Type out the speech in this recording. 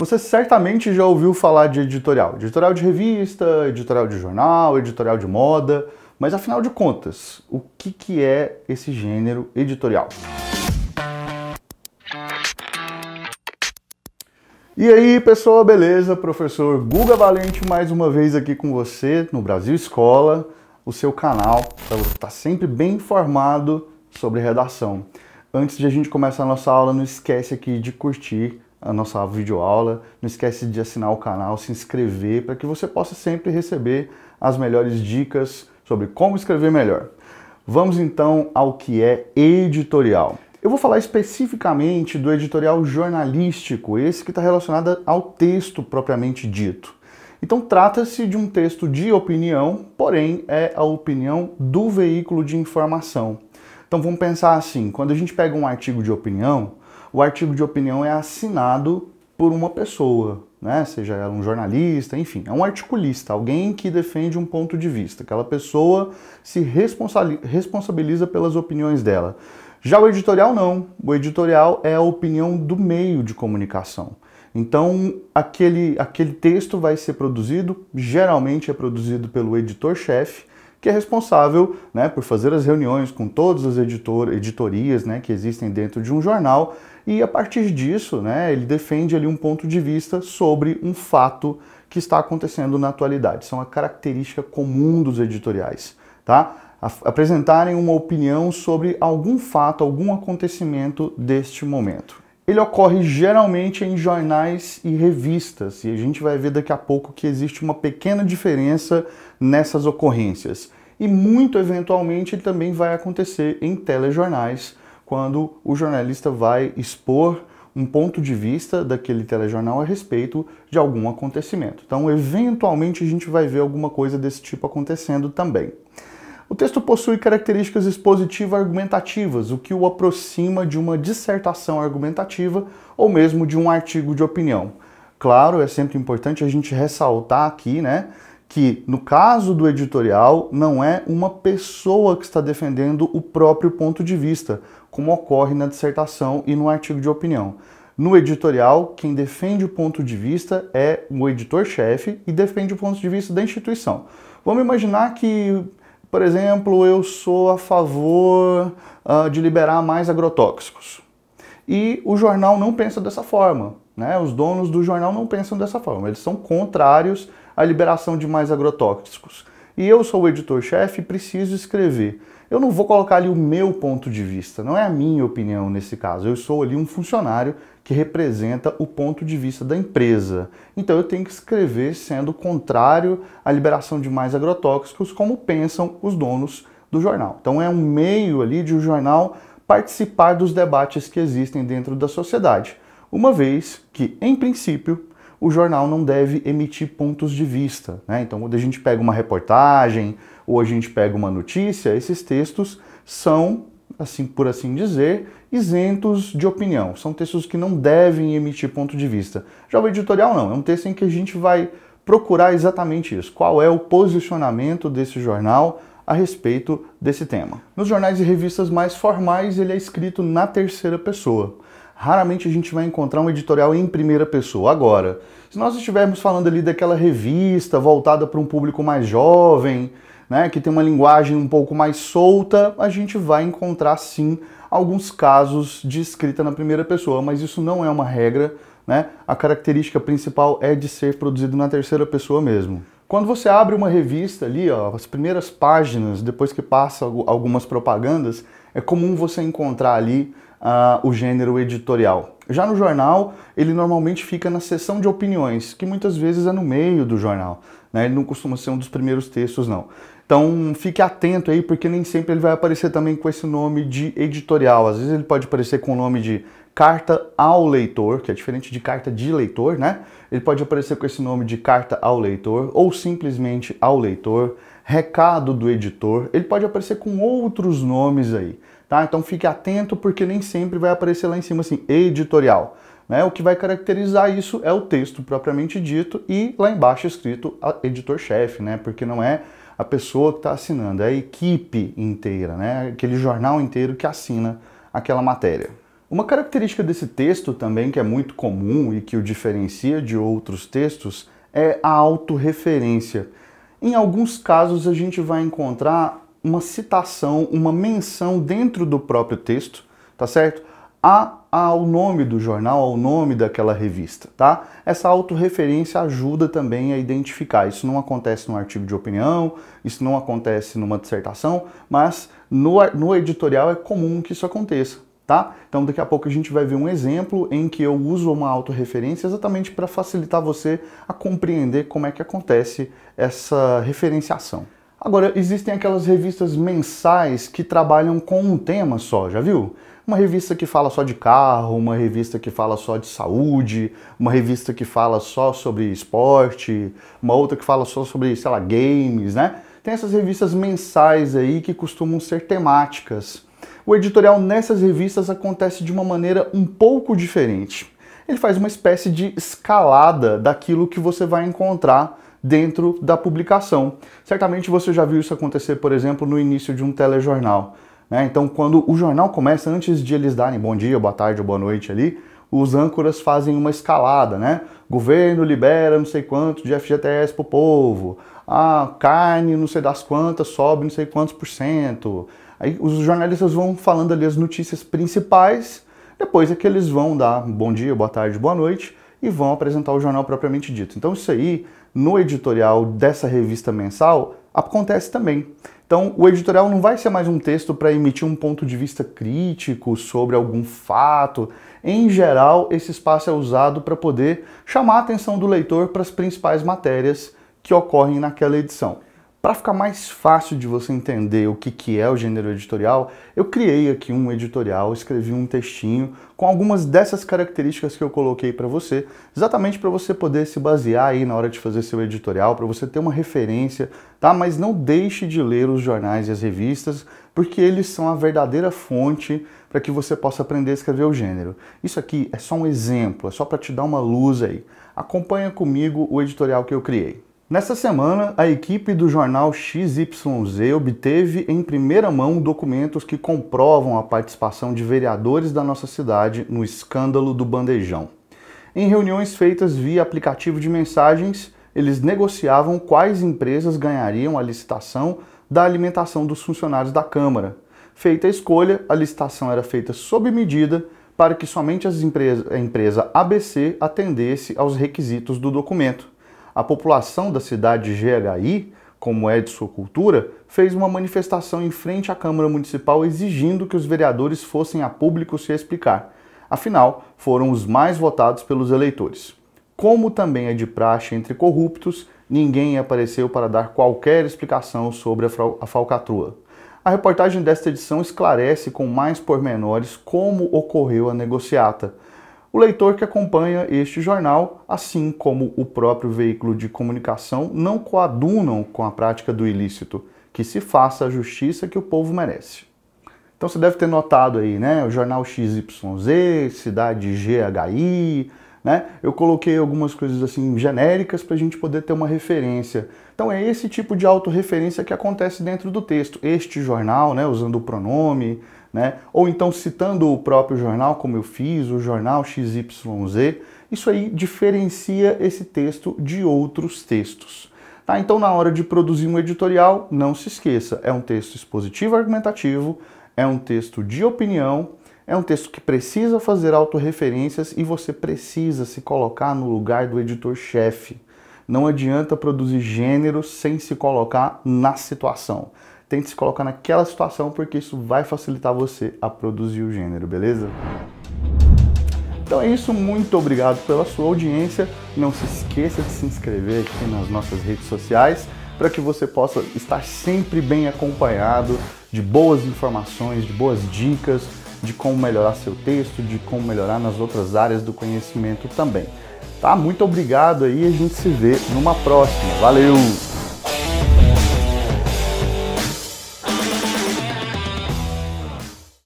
Você certamente já ouviu falar de editorial. Editorial de revista, editorial de jornal, editorial de moda. Mas afinal de contas, o que, que é esse gênero editorial? E aí, pessoal, beleza? Professor Guga Valente mais uma vez aqui com você no Brasil Escola, o seu canal, para você estar tá sempre bem informado sobre redação. Antes de a gente começar a nossa aula, não esquece aqui de curtir a nossa videoaula. Não esquece de assinar o canal, se inscrever para que você possa sempre receber as melhores dicas sobre como escrever melhor. Vamos então ao que é editorial. Eu vou falar especificamente do editorial jornalístico, esse que está relacionado ao texto propriamente dito. Então trata-se de um texto de opinião, porém é a opinião do veículo de informação. Então vamos pensar assim, quando a gente pega um artigo de opinião, o artigo de opinião é assinado por uma pessoa, né? Seja ela um jornalista, enfim, é um articulista, alguém que defende um ponto de vista. Aquela pessoa se responsabiliza pelas opiniões dela. Já o editorial não. O editorial é a opinião do meio de comunicação. Então, aquele, aquele texto vai ser produzido, geralmente é produzido pelo editor-chefe, que é responsável né, por fazer as reuniões com todas as editor, editorias né, que existem dentro de um jornal e a partir disso né, ele defende ali um ponto de vista sobre um fato que está acontecendo na atualidade. São é a característica comum dos editoriais, tá? Apresentarem uma opinião sobre algum fato, algum acontecimento deste momento ele ocorre geralmente em jornais e revistas, e a gente vai ver daqui a pouco que existe uma pequena diferença nessas ocorrências. E muito eventualmente ele também vai acontecer em telejornais, quando o jornalista vai expor um ponto de vista daquele telejornal a respeito de algum acontecimento. Então, eventualmente, a gente vai ver alguma coisa desse tipo acontecendo também. O texto possui características expositivo-argumentativas, o que o aproxima de uma dissertação argumentativa ou mesmo de um artigo de opinião. Claro, é sempre importante a gente ressaltar aqui, né, que no caso do editorial não é uma pessoa que está defendendo o próprio ponto de vista, como ocorre na dissertação e no artigo de opinião. No editorial, quem defende o ponto de vista é o editor-chefe e defende o ponto de vista da instituição. Vamos imaginar que por exemplo, eu sou a favor uh, de liberar mais agrotóxicos. E o jornal não pensa dessa forma. Né? Os donos do jornal não pensam dessa forma. Eles são contrários à liberação de mais agrotóxicos. E eu sou o editor-chefe e preciso escrever eu não vou colocar ali o meu ponto de vista, não é a minha opinião nesse caso. Eu sou ali um funcionário que representa o ponto de vista da empresa. Então eu tenho que escrever sendo contrário à liberação de mais agrotóxicos, como pensam os donos do jornal. Então é um meio ali de o um jornal participar dos debates que existem dentro da sociedade, uma vez que, em princípio, o jornal não deve emitir pontos de vista. Né? Então, quando a gente pega uma reportagem ou a gente pega uma notícia, esses textos são, assim por assim dizer, isentos de opinião. São textos que não devem emitir ponto de vista. Já o editorial não, é um texto em que a gente vai procurar exatamente isso. Qual é o posicionamento desse jornal a respeito desse tema? Nos jornais e revistas mais formais, ele é escrito na terceira pessoa raramente a gente vai encontrar um editorial em primeira pessoa. Agora, se nós estivermos falando ali daquela revista voltada para um público mais jovem, né, que tem uma linguagem um pouco mais solta, a gente vai encontrar sim alguns casos de escrita na primeira pessoa, mas isso não é uma regra, né? A característica principal é de ser produzido na terceira pessoa mesmo. Quando você abre uma revista ali, ó, as primeiras páginas, depois que passa algumas propagandas, é comum você encontrar ali uh, o gênero editorial. Já no jornal, ele normalmente fica na seção de opiniões, que muitas vezes é no meio do jornal. Né? Ele não costuma ser um dos primeiros textos, não. Então fique atento aí, porque nem sempre ele vai aparecer também com esse nome de editorial. Às vezes ele pode aparecer com o nome de carta ao leitor, que é diferente de carta de leitor, né? Ele pode aparecer com esse nome de carta ao leitor ou simplesmente ao leitor recado do editor, ele pode aparecer com outros nomes aí, tá? Então fique atento porque nem sempre vai aparecer lá em cima assim, editorial. Né? O que vai caracterizar isso é o texto propriamente dito e lá embaixo escrito editor-chefe, né? Porque não é a pessoa que está assinando, é a equipe inteira, né? Aquele jornal inteiro que assina aquela matéria. Uma característica desse texto também que é muito comum e que o diferencia de outros textos é a autorreferência. Em alguns casos, a gente vai encontrar uma citação, uma menção dentro do próprio texto, tá certo? A, ao nome do jornal, ao nome daquela revista, tá? Essa autorreferência ajuda também a identificar. Isso não acontece num artigo de opinião, isso não acontece numa dissertação, mas no, no editorial é comum que isso aconteça tá? Então daqui a pouco a gente vai ver um exemplo em que eu uso uma autorreferência exatamente para facilitar você a compreender como é que acontece essa referenciação. Agora, existem aquelas revistas mensais que trabalham com um tema só, já viu? Uma revista que fala só de carro, uma revista que fala só de saúde, uma revista que fala só sobre esporte, uma outra que fala só sobre, sei lá, games, né? Tem essas revistas mensais aí que costumam ser temáticas o editorial nessas revistas acontece de uma maneira um pouco diferente. Ele faz uma espécie de escalada daquilo que você vai encontrar dentro da publicação. Certamente você já viu isso acontecer, por exemplo, no início de um telejornal. Né? Então, quando o jornal começa, antes de eles darem bom dia, boa tarde ou boa noite ali, os âncoras fazem uma escalada, né? Governo libera não sei quanto de FGTS pro povo, Ah, carne não sei das quantas sobe não sei quantos por cento, Aí os jornalistas vão falando ali as notícias principais, depois é que eles vão dar bom dia, boa tarde, boa noite e vão apresentar o jornal propriamente dito. Então isso aí, no editorial dessa revista mensal, acontece também. Então o editorial não vai ser mais um texto para emitir um ponto de vista crítico sobre algum fato. Em geral, esse espaço é usado para poder chamar a atenção do leitor para as principais matérias que ocorrem naquela edição. Para ficar mais fácil de você entender o que, que é o gênero editorial, eu criei aqui um editorial, escrevi um textinho com algumas dessas características que eu coloquei para você, exatamente para você poder se basear aí na hora de fazer seu editorial, para você ter uma referência, tá? Mas não deixe de ler os jornais e as revistas, porque eles são a verdadeira fonte para que você possa aprender a escrever o gênero. Isso aqui é só um exemplo, é só para te dar uma luz aí. Acompanha comigo o editorial que eu criei. Nessa semana, a equipe do jornal XYZ obteve em primeira mão documentos que comprovam a participação de vereadores da nossa cidade no escândalo do bandejão. Em reuniões feitas via aplicativo de mensagens, eles negociavam quais empresas ganhariam a licitação da alimentação dos funcionários da Câmara. Feita a escolha, a licitação era feita sob medida para que somente as empresa, a empresa ABC atendesse aos requisitos do documento a população da cidade de GHI, como é de sua cultura, fez uma manifestação em frente à Câmara Municipal exigindo que os vereadores fossem a público se explicar. Afinal, foram os mais votados pelos eleitores. Como também é de praxe entre corruptos, ninguém apareceu para dar qualquer explicação sobre a falcatrua. A reportagem desta edição esclarece com mais pormenores como ocorreu a negociata. O leitor que acompanha este jornal, assim como o próprio veículo de comunicação, não coadunam com a prática do ilícito, que se faça a justiça que o povo merece. Então você deve ter notado aí, né? O jornal XYZ, Cidade GHI, né? Eu coloquei algumas coisas assim genéricas para a gente poder ter uma referência. Então é esse tipo de autorreferência que acontece dentro do texto. Este jornal, né? Usando o pronome, né? Ou então citando o próprio jornal, como eu fiz, o jornal XYZ, isso aí diferencia esse texto de outros textos. Tá? Então, na hora de produzir um editorial, não se esqueça: é um texto expositivo argumentativo, é um texto de opinião, é um texto que precisa fazer autorreferências e você precisa se colocar no lugar do editor-chefe. Não adianta produzir gênero sem se colocar na situação tente se colocar naquela situação porque isso vai facilitar você a produzir o gênero, beleza? Então é isso, muito obrigado pela sua audiência. Não se esqueça de se inscrever aqui nas nossas redes sociais para que você possa estar sempre bem acompanhado de boas informações, de boas dicas, de como melhorar seu texto, de como melhorar nas outras áreas do conhecimento também. Tá? Muito obrigado aí, a gente se vê numa próxima. Valeu!